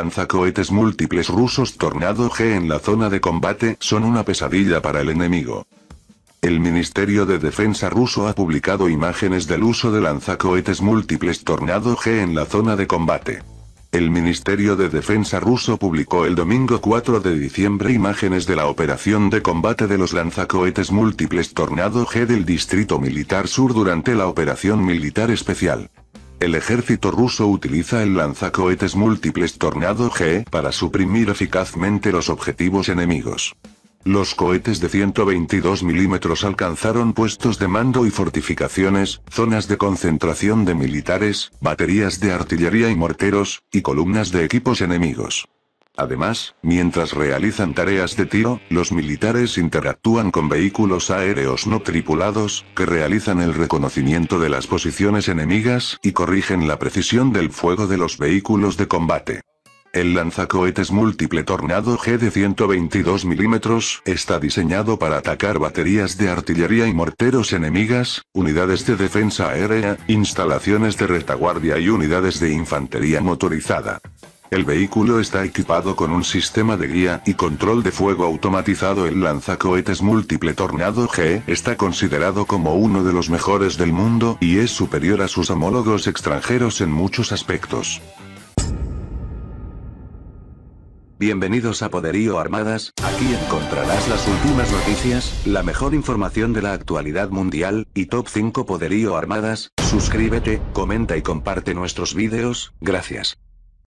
lanzacohetes múltiples rusos Tornado G en la zona de combate son una pesadilla para el enemigo. El Ministerio de Defensa ruso ha publicado imágenes del uso de lanzacohetes múltiples Tornado G en la zona de combate. El Ministerio de Defensa ruso publicó el domingo 4 de diciembre imágenes de la operación de combate de los lanzacohetes múltiples Tornado G del Distrito Militar Sur durante la Operación Militar Especial. El ejército ruso utiliza el lanzacohetes múltiples Tornado G para suprimir eficazmente los objetivos enemigos. Los cohetes de 122 milímetros alcanzaron puestos de mando y fortificaciones, zonas de concentración de militares, baterías de artillería y morteros, y columnas de equipos enemigos. Además, mientras realizan tareas de tiro, los militares interactúan con vehículos aéreos no tripulados, que realizan el reconocimiento de las posiciones enemigas y corrigen la precisión del fuego de los vehículos de combate. El lanzacohetes múltiple Tornado G de 122 mm está diseñado para atacar baterías de artillería y morteros enemigas, unidades de defensa aérea, instalaciones de retaguardia y unidades de infantería motorizada. El vehículo está equipado con un sistema de guía y control de fuego automatizado. El lanzacohetes múltiple Tornado G está considerado como uno de los mejores del mundo y es superior a sus homólogos extranjeros en muchos aspectos. Bienvenidos a Poderío Armadas, aquí encontrarás las últimas noticias, la mejor información de la actualidad mundial, y top 5 Poderío Armadas, suscríbete, comenta y comparte nuestros vídeos, gracias.